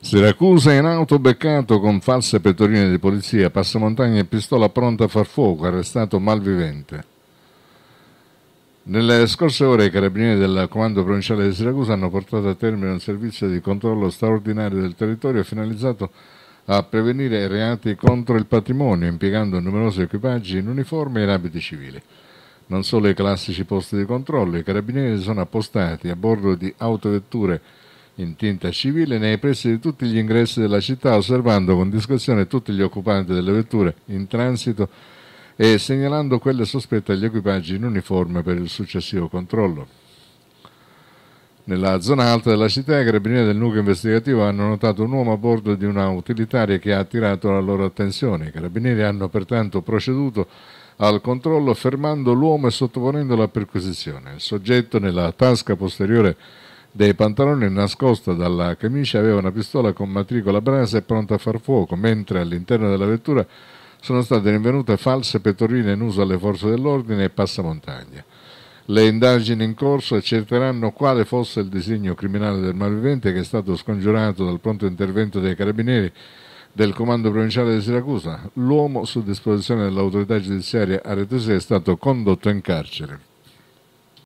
Siracusa in auto beccato con false pettorine di polizia, passamontagna e pistola pronta a far fuoco, arrestato malvivente. Nelle scorse ore i carabinieri del Comando Provinciale di Siracusa hanno portato a termine un servizio di controllo straordinario del territorio finalizzato a prevenire reati contro il patrimonio, impiegando numerosi equipaggi in uniforme e in abiti civili. Non solo i classici posti di controllo, i carabinieri si sono appostati a bordo di autovetture in tinta civile nei pressi di tutti gli ingressi della città, osservando con discrezione tutti gli occupanti delle vetture in transito e segnalando quelle sospette agli equipaggi in uniforme per il successivo controllo. Nella zona alta della città i carabinieri del nucleo investigativo hanno notato un uomo a bordo di una utilitaria che ha attirato la loro attenzione. I carabinieri hanno pertanto proceduto al controllo fermando l'uomo e sottoponendolo a perquisizione. Il soggetto nella tasca posteriore dei pantaloni nascosta dalla camicia aveva una pistola con matricola brasa e pronta a far fuoco, mentre all'interno della vettura sono state rinvenute false pettorine in uso alle forze dell'ordine e passamontagna. Le indagini in corso accerteranno quale fosse il disegno criminale del malvivente che è stato scongiurato dal pronto intervento dei carabinieri del comando provinciale di Siracusa. L'uomo, su disposizione dell'autorità giudiziaria aretese, è stato condotto in carcere.